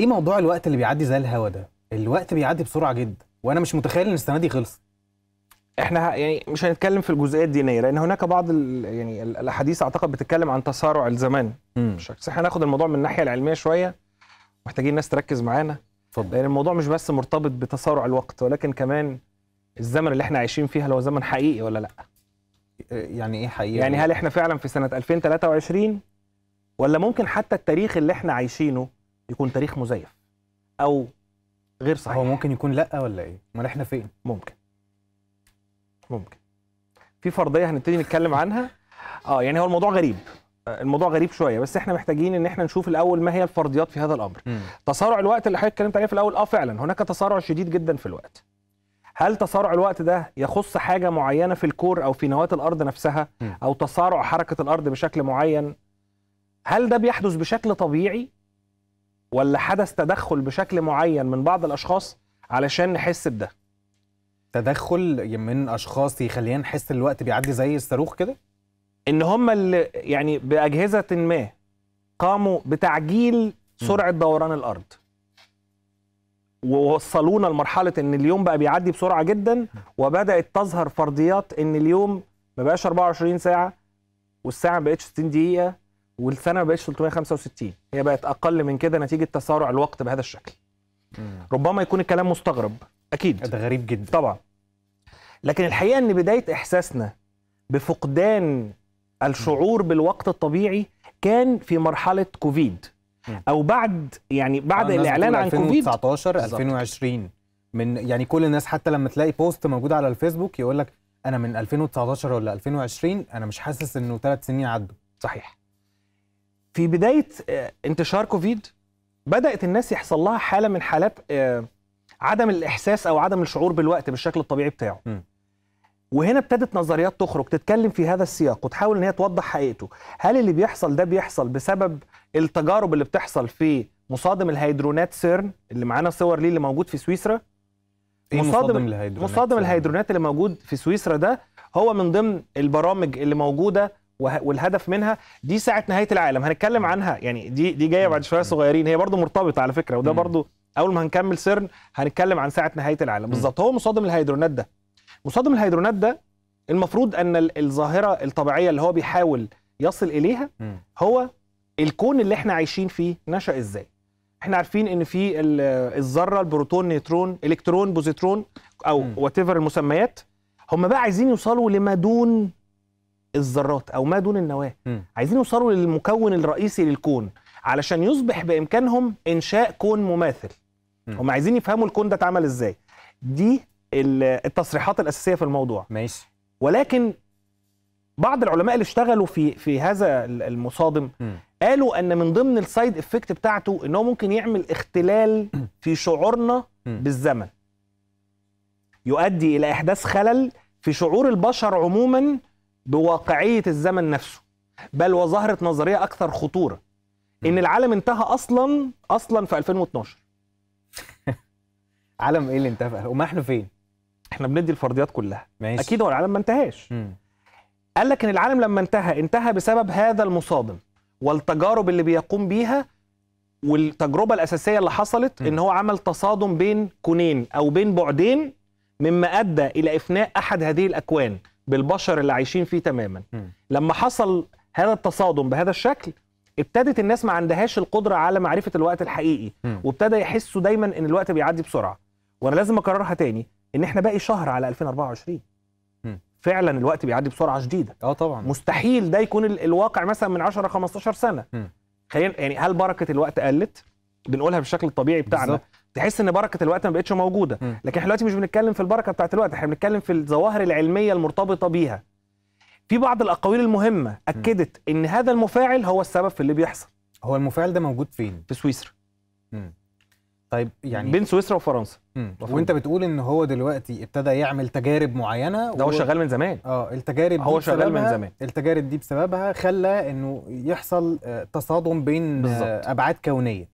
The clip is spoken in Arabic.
ايه موضوع الوقت اللي بيعدي زي الهوا ده الوقت بيعدي بسرعه جدا وانا مش متخيل ان السنه دي خلصت احنا يعني مش هنتكلم في الجزئيه الدينيه لان هناك بعض يعني الاحاديث اعتقد بتتكلم عن تسارع الزمان بس احنا هناخد الموضوع من الناحيه العلميه شويه محتاجين الناس تركز معانا اتفضل لان الموضوع مش بس مرتبط بتسارع الوقت ولكن كمان الزمن اللي احنا عايشين فيه هل هو زمن حقيقي ولا لا إيه، يعني ايه حقيقي يعني هل احنا فعلا في سنه 2023 ولا ممكن حتى التاريخ اللي احنا عايشينه يكون تاريخ مزيف او غير صحيح هو ممكن يكون لا ولا ايه ما احنا فين ممكن ممكن في فرضيه هنبتدي نتكلم عنها اه يعني هو الموضوع غريب آه، الموضوع غريب شويه بس احنا محتاجين ان احنا نشوف الاول ما هي الفرضيات في هذا الامر م. تسارع الوقت اللي حضرتك اتكلمت عليه في الاول اه فعلا هناك تسارع شديد جدا في الوقت هل تسارع الوقت ده يخص حاجه معينه في الكور او في نواه الارض نفسها م. او تسارع حركه الارض بشكل معين هل ده بيحدث بشكل طبيعي ولا حدث تدخل بشكل معين من بعض الاشخاص علشان نحس بده تدخل من اشخاص يخلينا نحس الوقت بيعدي زي الصاروخ كده ان هم اللي يعني باجهزه ما قاموا بتعجيل سرعه دوران الارض ووصلونا لمرحله ان اليوم بقى بيعدي بسرعه جدا وبدات تظهر فرضيات ان اليوم ما بقاش 24 ساعه والساعه ما بقتش 60 دقيقه والسنه ما بقتش 365 هي بقت اقل من كده نتيجه تسارع الوقت بهذا الشكل مم. ربما يكون الكلام مستغرب اكيد ده غريب جدا طبعا لكن الحقيقه ان بدايه احساسنا بفقدان الشعور بالوقت الطبيعي كان في مرحله كوفيد او بعد يعني بعد الاعلان عن كوفيد 2019 2020 من يعني كل الناس حتى لما تلاقي بوست موجود على الفيسبوك يقول لك انا من 2019 ولا 2020 انا مش حاسس انه ثلاث سنين عدوا صحيح في بدايه آه، انتشار كوفيد بدات الناس يحصل لها حاله من حالات آه، عدم الاحساس او عدم الشعور بالوقت بالشكل الطبيعي بتاعه م. وهنا ابتدت نظريات تخرج تتكلم في هذا السياق وتحاول ان هي توضح حقيقته هل اللي بيحصل ده بيحصل بسبب التجارب اللي بتحصل في مصادم الهيدرونات سيرن اللي معانا صور ليه اللي موجود في سويسرا إيه مصادم مصادم الهيدرونات, مصادم الهيدرونات اللي موجود في سويسرا ده هو من ضمن البرامج اللي موجوده والهدف منها دي ساعه نهايه العالم هنتكلم عنها يعني دي دي جايه بعد شويه صغيرين هي برضو مرتبطه على فكره وده برضو اول ما هنكمل سيرن هنتكلم عن ساعه نهايه العالم بالظبط هو مصادم الهيدرونات ده مصادم الهيدرونات ده المفروض ان الظاهره الطبيعيه اللي هو بيحاول يصل اليها هو الكون اللي احنا عايشين فيه نشا ازاي احنا عارفين ان في الذره البروتون نيترون الكترون بوزيترون او وات ايفر المسميات هم بقى عايزين يوصلوا لما دون الذرات او ما دون النواه م. عايزين يوصلوا للمكون الرئيسي للكون علشان يصبح بامكانهم انشاء كون مماثل م. هم عايزين يفهموا الكون ده اتعمل ازاي دي التصريحات الاساسيه في الموضوع ماشي ولكن بعض العلماء اللي اشتغلوا في في هذا المصادم م. قالوا ان من ضمن السايد افكت بتاعته ان هو ممكن يعمل اختلال في شعورنا بالزمن يؤدي الى احداث خلل في شعور البشر عموما بواقعيه الزمن نفسه بل وظهرت نظريه اكثر خطوره ان العالم انتهى اصلا اصلا في 2012 عالم ايه اللي انتهى وما احنا فين احنا بندي الفرضيات كلها ماشي. اكيد هو العالم ما انتهاش قال لك ان العالم لما انتهى انتهى بسبب هذا المصادم والتجارب اللي بيقوم بيها والتجربه الاساسيه اللي حصلت م. ان هو عمل تصادم بين كونين او بين بعدين مما ادى الى افناء احد هذه الاكوان بالبشر اللي عايشين فيه تماما م. لما حصل هذا التصادم بهذا الشكل ابتدت الناس ما عندهاش القدره على معرفه الوقت الحقيقي وابتدى يحسوا دايما ان الوقت بيعدي بسرعه وانا لازم اكررها تاني ان احنا باقي شهر على 2024 فعلا الوقت بيعدي بسرعه شديده اه طبعا مستحيل ده يكون الواقع مثلا من 10 15 سنه خلينا يعني هل بركه الوقت قلت بنقولها بالشكل الطبيعي بتاعنا بالزبط. تحس ان بركه الوقت ما بقتش موجوده لكن احنا دلوقتي مش بنتكلم في البركه بتاعه الوقت احنا بنتكلم في الظواهر العلميه المرتبطه بيها في بعض الاقاويل المهمه اكدت ان هذا المفاعل هو السبب في اللي بيحصل هو المفاعل ده موجود فين في سويسرا م. طيب يعني بين سويسرا وفرنسا وانت بتقول ان هو دلوقتي ابتدى يعمل تجارب معينه ده هو و... شغال من زمان اه التجارب هو دي شغال من زمان التجارب دي بسببها خلى انه يحصل آه، تصادم بين آه، بالزبط. ابعاد كونيه